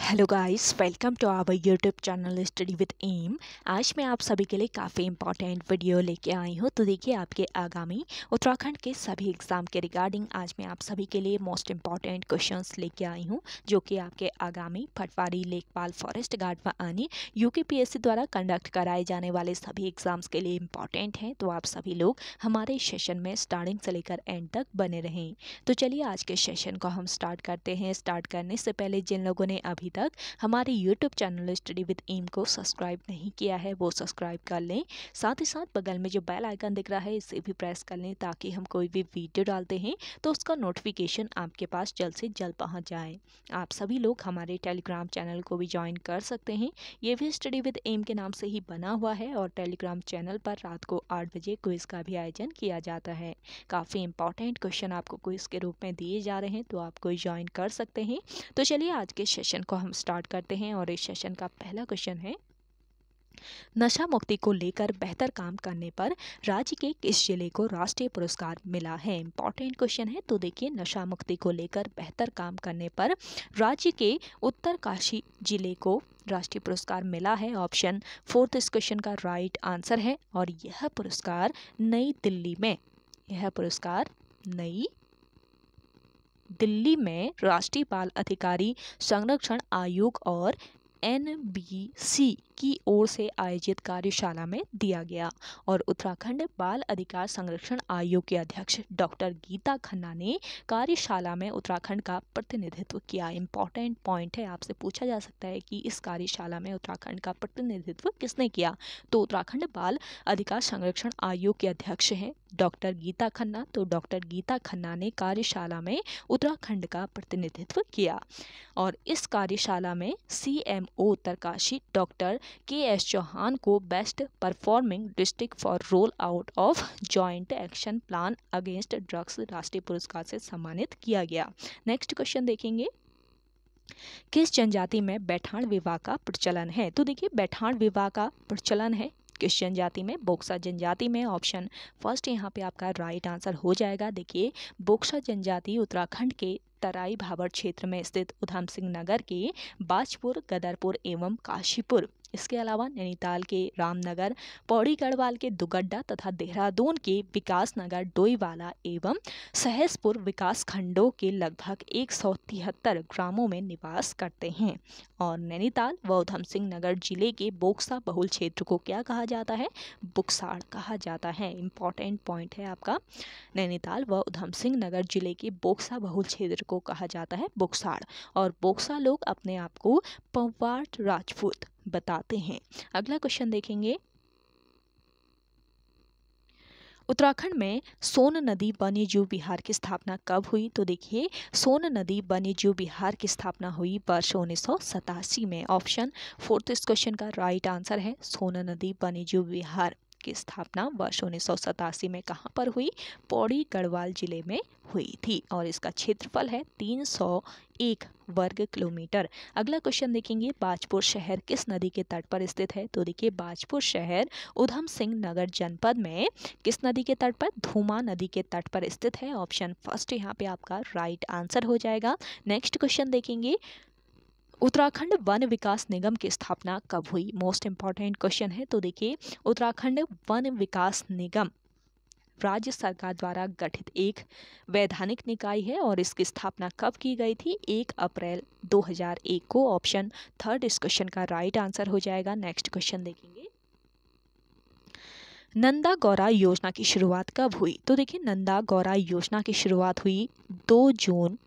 hello guys welcome to our YouTube channel study with M आज मैं आप सभी के लिए काफ़ी इंपॉर्टेंट वीडियो लेके आई हूँ तो देखिए आपके आगामी उत्तराखंड के सभी एग्ज़ाम के रिगार्डिंग आज मैं आप सभी के लिए मोस्ट इंपॉर्टेंट क्वेश्चंस लेके आई हूँ जो कि आपके आगामी पटवारी लेखपाल फॉरेस्ट गार्ड व आने यू द्वारा कंडक्ट कराए जाने वाले सभी एग्ज़ाम्स के लिए इम्पॉर्टेंट हैं तो आप सभी लोग हमारे सेशन में स्टार्टिंग से लेकर एंड तक बने रहें तो चलिए आज के सेशन को हम स्टार्ट करते हैं स्टार्ट करने से पहले जिन लोगों ने अभी अभी तक हमारे YouTube channel study with M को सब्सक्राइब नहीं किया है वो सब्सक्राइब कर लें साथ ही साथ बगल में जो बेल आइकन दिख रहा है इसे भी प्रेस कर लें ताकि हम कोई भी वीडियो डालते हैं तो उसका नोटिफिकेशन आपके पास जल्द से जल्द पहुँच जाए आप सभी लोग हमारे टेलीग्राम चैनल को भी ज्वाइन कर सकते हैं ये भी स्टडी विद एम के नाम से ही बना हुआ है और टेलीग्राम चैनल पर रात को आठ बजे क्विज़ का भी आयोजन किया जाता है काफ़ी इंपॉर्टेंट क्वेश्चन आपको क्विज़ के रूप में दिए जा रहे हैं तो आप कोई ज्वाइन कर सकते हैं तो चलिए आज के सेशन को हम स्टार्ट करते हैं और इस सेशन का पहला क्वेश्चन है नशा मुक्ति को लेकर बेहतर काम करने पर राज्य के किस जिले को राष्ट्रीय पुरस्कार मिला है इंपॉर्टेंट क्वेश्चन है तो देखिए नशा मुक्ति को लेकर बेहतर काम करने पर राज्य के उत्तरकाशी जिले को राष्ट्रीय पुरस्कार मिला है ऑप्शन फोर्थ इस क्वेश्चन का राइट आंसर है और यह पुरस्कार नई दिल्ली में यह पुरस्कार नई दिल्ली में राष्ट्रीय बाल अधिकारी संरक्षण आयोग और एन बी सी की ओर से आयोजित कार्यशाला में दिया गया और उत्तराखंड बाल अधिकार संरक्षण आयोग के अध्यक्ष डॉक्टर गीता खन्ना ने कार्यशाला में उत्तराखंड का प्रतिनिधित्व किया इम्पॉर्टेंट पॉइंट है आपसे पूछा जा सकता है कि इस कार्यशाला में उत्तराखंड का प्रतिनिधित्व किसने किया तो उत्तराखंड बाल अधिकार संरक्षण आयोग के अध्यक्ष हैं डॉक्टर गीता खन्ना तो डॉक्टर गीता खन्ना ने कार्यशाला में उत्तराखंड का प्रतिनिधित्व किया और इस कार्यशाला में C M O Uttarkashi doctor K S Chauhan को best performing district for roll out of joint action plan against drugs राष्ट्रीय पुरस्कार से सम्मानित किया गया नेक्स्ट क्वेश्चन देखेंगे किस जनजाति में बैठाण विवाह का प्रचलन है तो देखिए बैठाण विवाह का प्रचलन है किस जाति में बोक्सा जनजाति में ऑप्शन फर्स्ट यहाँ पे आपका राइट आंसर हो जाएगा देखिए बोक्सा जनजाति उत्तराखंड के तराई भावर क्षेत्र में स्थित उधम सिंह नगर के बाजपुर गदरपुर एवं काशीपुर इसके अलावा नैनीताल के रामनगर पौड़ी गढ़वाल के दुगड्डा तथा देहरादून के विकास नगर डोईवाला एवं सहसपुर विकास खंडों के लगभग एक ग्रामों में निवास करते हैं और नैनीताल व ऊधम सिंह नगर जिले के बोक्सा बहुल क्षेत्र को क्या कहा जाता है बुक्साड़ कहा जाता है इम्पॉर्टेंट पॉइंट है आपका नैनीताल व ऊधम सिंह नगर जिले के बोक्सा बहुल क्षेत्र को कहा जाता है बुक्साड़ और बोक्सा लोग अपने आप को पवार राजपूत बताते हैं अगला क्वेश्चन देखेंगे उत्तराखंड में सोन नदी वन्य जीव बिहार की स्थापना कब हुई तो देखिए सोन नदी वन्य जीव बिहार की स्थापना हुई वर्ष उन्नीस में ऑप्शन फोर्थ इस क्वेश्चन का राइट आंसर है सोन नदी वन्य जीव बिहार की स्थापना वर्ष उन्नीस में कहाँ पर हुई पौड़ी गढ़वाल जिले में हुई थी और इसका क्षेत्रफल है 301 वर्ग किलोमीटर अगला क्वेश्चन देखेंगे बाजपुर शहर किस नदी के तट पर स्थित है तो देखिए बाजपुर शहर उधम सिंह नगर जनपद में किस नदी के तट पर धूमा नदी के तट पर स्थित है ऑप्शन फर्स्ट यहाँ पे आपका राइट आंसर हो जाएगा नेक्स्ट क्वेश्चन देखेंगे उत्तराखंड वन विकास निगम की स्थापना कब हुई मोस्ट इम्पॉर्टेंट क्वेश्चन है तो देखिए उत्तराखंड वन विकास निगम राज्य सरकार द्वारा गठित एक वैधानिक निकाय है और इसकी स्थापना कब की गई थी एक अप्रैल 2001 को ऑप्शन थर्ड इस क्वेश्चन का राइट आंसर हो जाएगा नेक्स्ट क्वेश्चन देखेंगे नंदा गौरा योजना की शुरुआत कब हुई तो देखिए नंदा गौरा योजना की शुरुआत हुई 2 जून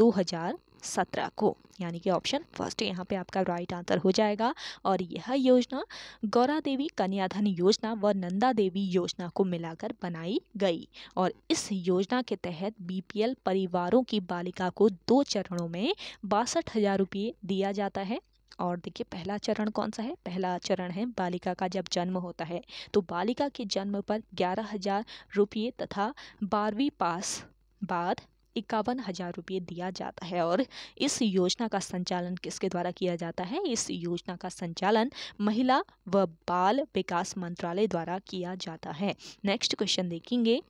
2017 को यानी कि ऑप्शन फर्स्ट यहाँ पे आपका राइट आंसर हो जाएगा और यह योजना गौरा देवी कन्याधन योजना व नंदा देवी योजना को मिलाकर बनाई गई और इस योजना के तहत बीपीएल परिवारों की बालिका को दो चरणों में बासठ हज़ार रुपये दिया जाता है और देखिए पहला चरण कौन सा है पहला चरण है बालिका का जब जन्म होता है तो बालिका के जन्म पर ग्यारह हजार रुपये तथा बारहवीं पास बाद इक्यावन हज़ार रुपये दिया जाता है और इस योजना का संचालन किसके द्वारा किया जाता है इस योजना का संचालन महिला व बाल विकास मंत्रालय द्वारा किया जाता है नेक्स्ट क्वेश्चन देखेंगे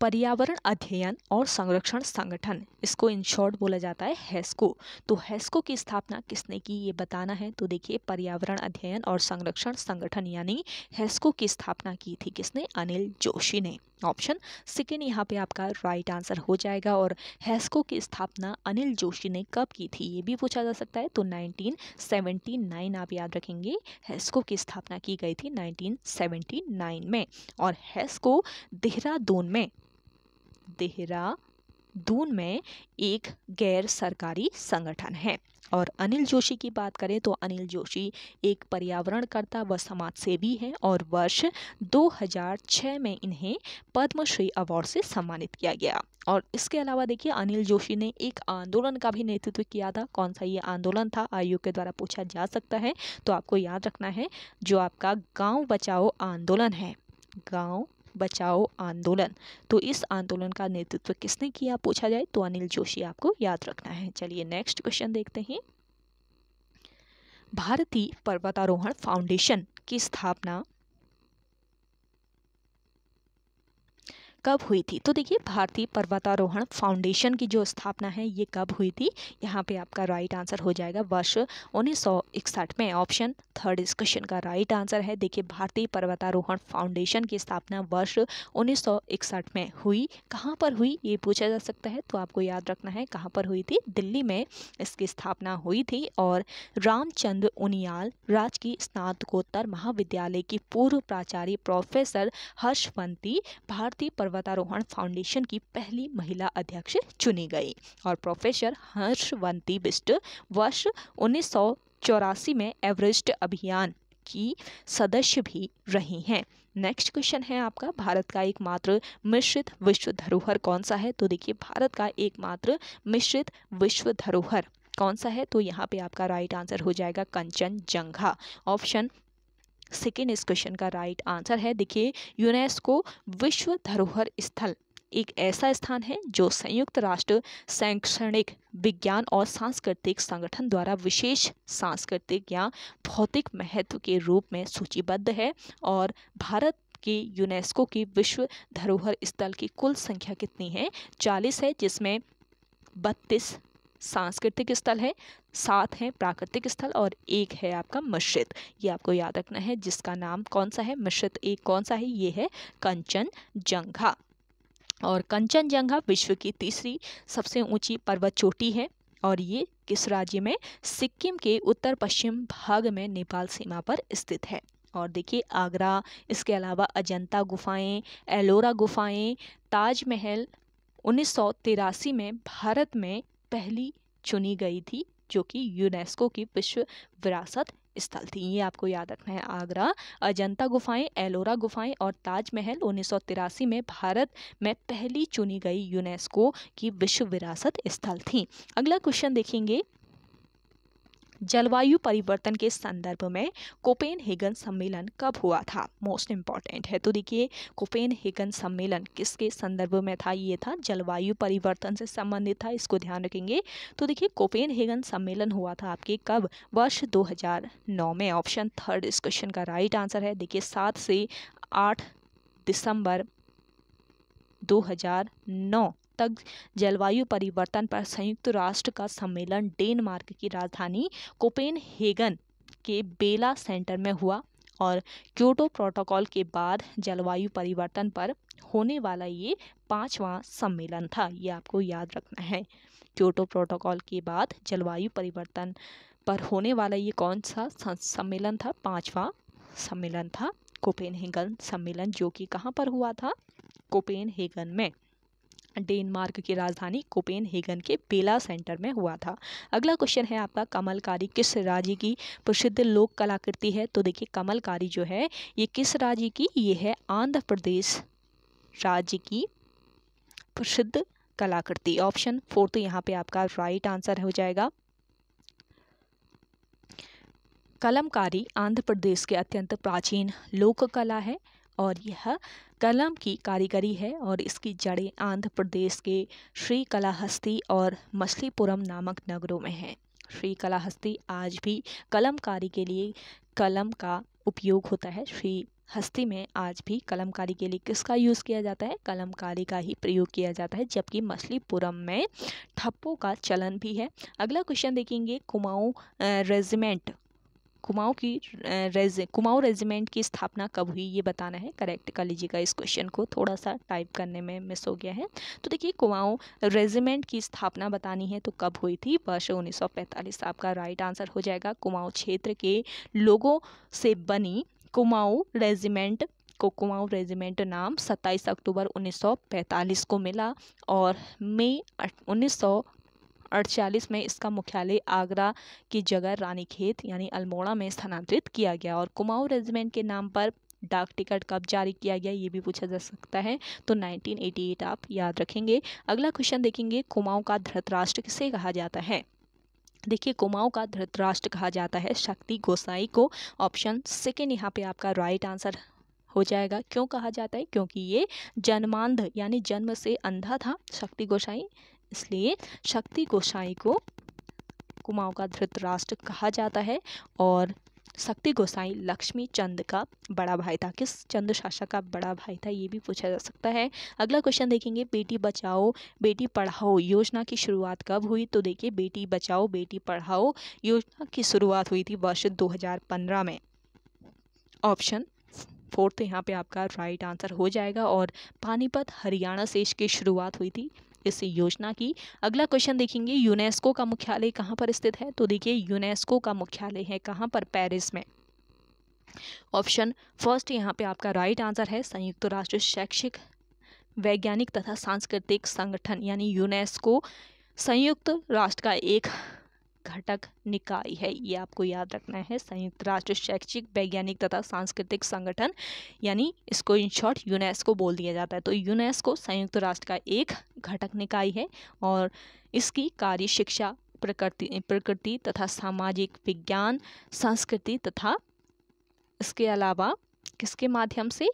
पर्यावरण अध्ययन और संरक्षण संगठन इसको इन शॉर्ट बोला जाता है हेस्को e तो हैस्को e की स्थापना किसने की ये बताना है तो देखिए पर्यावरण अध्ययन और संरक्षण संगठन यानी हैस्को e की स्थापना की थी किसने अनिल जोशी ने ऑप्शन सेकेंड यहाँ पे आपका राइट आंसर हो जाएगा और हैस्को की स्थापना अनिल जोशी ने कब की थी ये भी पूछा जा सकता है तो 1979 आप याद रखेंगे हैस्को की स्थापना की गई थी 1979 में और हैस्को देहरादून में देहरादून में एक गैर सरकारी संगठन है और अनिल जोशी की बात करें तो अनिल जोशी एक पर्यावरणकर्ता व समाज सेवी हैं और वर्ष 2006 में इन्हें पद्मश्री अवार्ड से सम्मानित किया गया और इसके अलावा देखिए अनिल जोशी ने एक आंदोलन का भी नेतृत्व किया था कौन सा ये आंदोलन था आयोग के द्वारा पूछा जा सकता है तो आपको याद रखना है जो आपका गाँव बचाओ आंदोलन है गाँव बचाओ आंदोलन तो इस आंदोलन का नेतृत्व किसने किया पूछा जाए तो अनिल जोशी आपको याद रखना है चलिए नेक्स्ट क्वेश्चन देखते हैं भारतीय पर्वतारोहण फाउंडेशन की स्थापना कब हुई थी तो देखिए भारतीय पर्वतारोहण फाउंडेशन की जो स्थापना है ये कब हुई थी यहाँ पे आपका राइट आंसर हो जाएगा वर्ष उन्नीस में ऑप्शन थर्ड इस क्वेश्चन का राइट आंसर है देखिए भारतीय पर्वतारोहण फाउंडेशन की स्थापना वर्ष उन्नीस में हुई कहाँ पर हुई ये पूछा जा सकता है तो आपको याद रखना है कहाँ पर हुई थी दिल्ली में इसकी स्थापना हुई थी और रामचंद्र उनियाल राजकीय स्नातकोत्तर महाविद्यालय की पूर्व प्राचार्य प्रोफेसर हर्षवंती भारतीय पर्वत पर्वतारोहण फाउंडेशन की पहली महिला अध्यक्ष चुनी गई और प्रोफेसर हर्षवंती बिस्ट वर्ष उन्नीस चौरासी में एवरेस्ट अभियान की सदस्य भी रही हैं नेक्स्ट क्वेश्चन है आपका भारत का एकमात्र मिश्रित विश्व धरोहर कौन सा है तो देखिए भारत का एकमात्र मिश्रित विश्व धरोहर कौन सा है तो यहाँ पे आपका राइट आंसर हो जाएगा कंचन जंघा ऑप्शन सेकेंड इस क्वेश्चन का राइट आंसर है देखिए यूनेस्को विश्व धरोहर स्थल एक ऐसा स्थान है जो संयुक्त राष्ट्र शैक्षणिक विज्ञान और सांस्कृतिक संगठन द्वारा विशेष सांस्कृतिक या भौतिक महत्व के रूप में सूचीबद्ध है और भारत की यूनेस्को की विश्व धरोहर स्थल की कुल संख्या कितनी है चालीस है जिसमें बत्तीस सांस्कृतिक स्थल है सात है प्राकृतिक स्थल और एक है आपका मस्जिद ये आपको याद रखना है जिसका नाम कौन सा है मस्जिद एक कौन सा है ये है कंचन जंगा और कंचनजंघा विश्व की तीसरी सबसे ऊंची पर्वत चोटी है और ये किस राज्य में सिक्किम के उत्तर पश्चिम भाग में नेपाल सीमा पर स्थित है और देखिए आगरा इसके अलावा अजंता गुफाएं एलोरा गुफाएं ताजमहल उन्नीस में भारत में पहली चुनी गई थी जो कि यूनेस्को की विश्व विरासत स्थल थी ये आपको याद रखना है आगरा अजंता गुफाएं एलोरा गुफाएं और ताजमहल उन्नीस में भारत में पहली चुनी गई यूनेस्को की विश्व विरासत स्थल थी अगला क्वेश्चन देखेंगे जलवायु परिवर्तन के संदर्भ में कोपेन हेगन सम्मेलन कब हुआ था मोस्ट इम्पॉर्टेंट है तो देखिए कोपेन हेगन सम्मेलन किसके संदर्भ में था ये था जलवायु परिवर्तन से संबंधित था इसको ध्यान रखेंगे तो देखिए कोपेन हेगन सम्मेलन हुआ था आपके कब वर्ष 2009 में ऑप्शन थर्ड इस क्वेश्चन का राइट आंसर है देखिए सात से आठ दिसंबर 2009 तक जलवायु परिवर्तन पर संयुक्त राष्ट्र का सम्मेलन डेनमार्क की राजधानी कोपेन हेगन के बेला सेंटर में हुआ और क्योटो प्रोटोकॉल के बाद जलवायु परिवर्तन पर होने वाला ये पांचवा सम्मेलन था ये आपको याद रखना है क्योटो प्रोटोकॉल के बाद जलवायु परिवर्तन पर होने वाला ये कौन सा सम्मेलन था पांचवा सम्मेलन था कोपेनहेगन सम्मेलन जो कि कहाँ पर हुआ था हेगन में डेनमार्क की राजधानी हेगन के बेला सेंटर में हुआ था अगला क्वेश्चन है आपका कमलकारी किस राज्य की प्रसिद्ध लोक कलाकृति है तो देखिए कमलकारी जो है ये किस राज्य की ये है आंध्र प्रदेश राज्य की प्रसिद्ध कलाकृति ऑप्शन फोर तो यहाँ पे आपका राइट आंसर हो जाएगा कलमकारी आंध्र प्रदेश के अत्यंत प्राचीन लोक कला है और यह कलम की कारीगरी है और इसकी जड़ें आंध्र प्रदेश के श्री कलाहस्ती और मछलीपुरम नामक नगरों में हैं श्री कलाहस्ती आज भी कलमकारी के लिए कलम का उपयोग होता है श्री हस्ती में आज भी कलमकारी के लिए किसका यूज़ किया जाता है कलमकारी का ही प्रयोग किया जाता है जबकि मछलीपुरम में ठप्पों का चलन भी है अगला क्वेश्चन देखेंगे कुमाऊं रेजिमेंट कुमाऊँ की रेज कुमाऊँ रेजिमेंट की स्थापना कब हुई ये बताना है करेक्ट कर लीजिएगा इस क्वेश्चन को थोड़ा सा टाइप करने में मिस हो गया है तो देखिए कुमाऊँ रेजिमेंट की स्थापना बतानी है तो कब हुई थी वर्ष उन्नीस आपका राइट आंसर हो जाएगा कुमाऊँ क्षेत्र के लोगों से बनी कुमाऊँ रेजिमेंट को कुमाऊँ रेजिमेंट नाम 27 अक्टूबर 1945 को मिला और मई उन्नीस 1948 में इसका मुख्यालय आगरा की जगह रानीखेत यानी अल्मोड़ा में स्थानांतरित किया गया और कुमाऊं रेजिमेंट के नाम पर डाक टिकट कब जारी किया गया ये भी पूछा जा सकता है तो 1988 आप याद रखेंगे अगला क्वेश्चन देखेंगे कुमाऊं का धृतराष्ट्र किसे कहा जाता है देखिए कुमाऊं का धृतराष्ट्र कहा जाता है शक्ति गोसाई को ऑप्शन सेकेंड यहाँ पे आपका राइट आंसर हो जाएगा क्यों कहा जाता है क्योंकि ये जन्मांध यानी जन्म से अंधा था शक्ति गोसाई इसलिए शक्ति गोसाई को कुमाऊं का धृतराष्ट्र कहा जाता है और शक्ति गोसाई लक्ष्मी चंद का बड़ा भाई था किस चंद शासक का बड़ा भाई था ये भी पूछा जा सकता है अगला क्वेश्चन देखेंगे बेटी बचाओ बेटी पढ़ाओ योजना की शुरुआत कब हुई तो देखिए बेटी बचाओ बेटी पढ़ाओ योजना की शुरुआत हुई थी वर्ष 2015 में ऑप्शन फोर्थ तो यहाँ पे आपका राइट आंसर हो जाएगा और पानीपत हरियाणा से इसकी शुरुआत हुई थी इस योजना की अगला क्वेश्चन देखेंगे यूनेस्को का मुख्यालय कहाँ पर स्थित है तो देखिए यूनेस्को का मुख्यालय है कहाँ पर पेरिस में ऑप्शन फर्स्ट यहाँ पे आपका राइट आंसर है संयुक्त राष्ट्र शैक्षिक वैज्ञानिक तथा सांस्कृतिक संगठन यानी यूनेस्को संयुक्त राष्ट्र का एक घटक निकाय है ये आपको याद रखना है संयुक्त राष्ट्र शैक्षिक वैज्ञानिक तथा सांस्कृतिक संगठन यानी इसको इन शॉर्ट यूनेस्को बोल दिया जाता है तो यूनेस्को संयुक्त राष्ट्र का एक घटक निकाय है और इसकी कार्य शिक्षा प्रकृति प्रकृति तथा सामाजिक विज्ञान संस्कृति तथा इसके अलावा किसके माध्यम से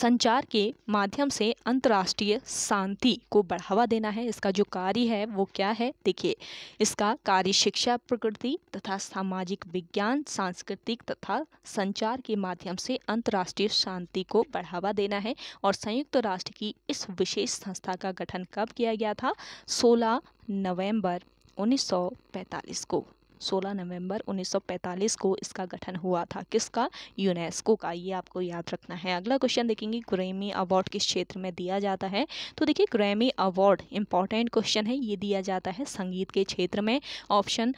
संचार के माध्यम से अंतर्राष्ट्रीय शांति को बढ़ावा देना है इसका जो कार्य है वो क्या है देखिए इसका कार्य शिक्षा प्रकृति तथा सामाजिक विज्ञान सांस्कृतिक तथा संचार के माध्यम से अंतर्राष्ट्रीय शांति को बढ़ावा देना है और संयुक्त राष्ट्र की इस विशेष संस्था का गठन कब किया गया था सोलह नवम्बर उन्नीस को 16 नवंबर 1945 को इसका गठन हुआ था किसका यूनेस्को का ये आपको याद रखना है अगला क्वेश्चन देखेंगे ग्रैमी अवार्ड किस क्षेत्र में दिया जाता है तो देखिए ग्रैमी अवार्ड इंपॉर्टेंट क्वेश्चन है ये दिया जाता है संगीत के क्षेत्र में ऑप्शन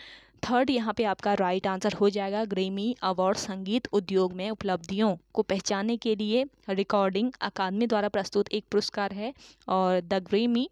थर्ड यहाँ पे आपका राइट आंसर हो जाएगा ग्रेमी अवार्ड संगीत उद्योग में उपलब्धियों को पहचानने के लिए रिकॉर्डिंग अकादमी द्वारा प्रस्तुत एक पुरस्कार है और द ग्रेमी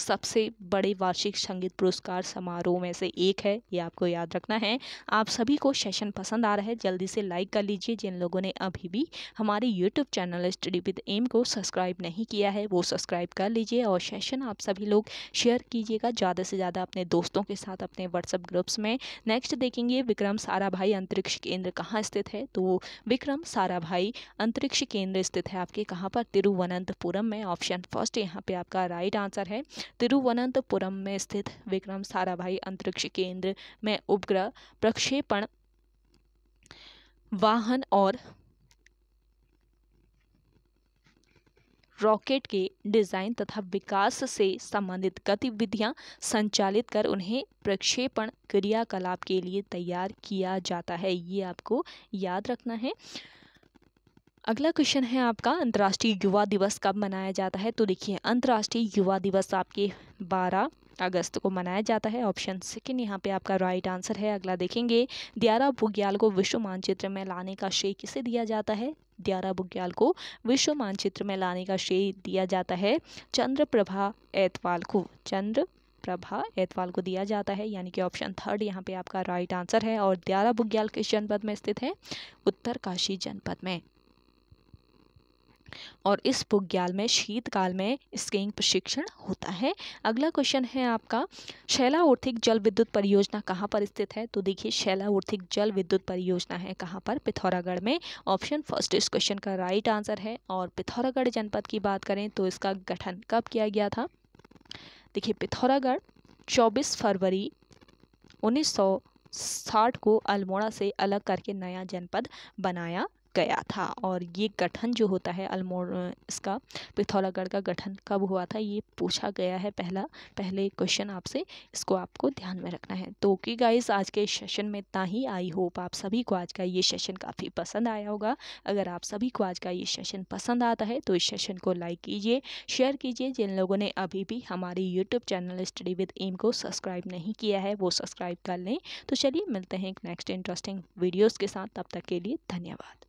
सबसे बड़े वार्षिक संगीत पुरस्कार समारोह में से एक है ये आपको याद रखना है आप सभी को सेशन पसंद आ रहा है जल्दी से लाइक कर लीजिए जिन लोगों ने अभी भी हमारे YouTube channel study with M को सब्सक्राइब नहीं किया है वो सब्सक्राइब कर लीजिए और सेशन आप सभी लोग शेयर कीजिएगा ज़्यादा से ज़्यादा अपने दोस्तों के साथ अपने व्हाट्सअप ग्रुप्स में नेक्स्ट देखेंगे विक्रम भाई अंतरिक्ष केंद्र कहाँ स्थित है तो विक्रम भाई अंतरिक्ष केंद्र स्थित है आपके कहाँ पर तिरुवनंतपुरम में ऑप्शन फर्स्ट यहाँ पर आपका राइट आंसर है तिरुवनंतपुरम में स्थित विक्रम साराभाई अंतरिक्ष केंद्र में उपग्रह प्रक्षेपण वाहन और रॉकेट के डिज़ाइन तथा विकास से संबंधित गतिविधियां संचालित कर उन्हें प्रक्षेपण क्रियाकलाप के लिए तैयार किया जाता है ये आपको याद रखना है अगला क्वेश्चन है आपका अंतर्राष्ट्रीय युवा दिवस कब मनाया जाता है तो देखिए अंतर्राष्ट्रीय युवा दिवस आपके बारह अगस्त को मनाया जाता है ऑप्शन सेकेंड यहाँ पे आपका राइट आंसर है अगला देखेंगे दियारा बुग्याल को विश्व मानचित्र में लाने का श्रेय किसे दिया जाता है दियारा बुग्याल को विश्व मानचित्र में लाने का श्रेय दिया जाता है प्रभा ऐतवाल को चंद्र प्रभा एतवाल को दिया जाता है यानी कि ऑप्शन थर्ड यहाँ पे आपका राइट आंसर है और दियारा बुग्याल किस जनपद में स्थित है उत्तर काशी जनपद में और इस भुग्याल में शीतकाल में स्कीइंग प्रशिक्षण होता है अगला क्वेश्चन है आपका शैला उर्थिक जल विद्युत परियोजना कहाँ पर स्थित है तो देखिए शैला उर्थिक जल विद्युत परियोजना है कहाँ पर पिथौरागढ़ में ऑप्शन फर्स्ट इस क्वेश्चन का राइट आंसर है और पिथौरागढ़ जनपद की बात करें तो इसका गठन कब किया गया था देखिए पिथौरागढ़ चौबीस फरवरी साठ को अल्मोड़ा से अलग करके नया जनपद बनाया गया था और ये गठन जो होता है अल्मोर इसका पिथौरागढ़ का गठन कब हुआ था ये पूछा गया है पहला पहले क्वेश्चन आपसे इसको आपको ध्यान में रखना है तो ओके गाइस आज के सेशन में इतना ही आई होप आप सभी को आज का ये सेशन काफ़ी पसंद आया होगा अगर आप सभी को आज का ये सेशन पसंद आता है तो इस सेशन को लाइक कीजिए शेयर कीजिए जिन लोगों ने अभी भी हमारे YouTube channel study with M को सब्सक्राइब नहीं किया है वो सब्सक्राइब कर लें तो चलिए मिलते हैं एक नेक्स्ट इंटरेस्टिंग वीडियोज़ के साथ तब तक के लिए धन्यवाद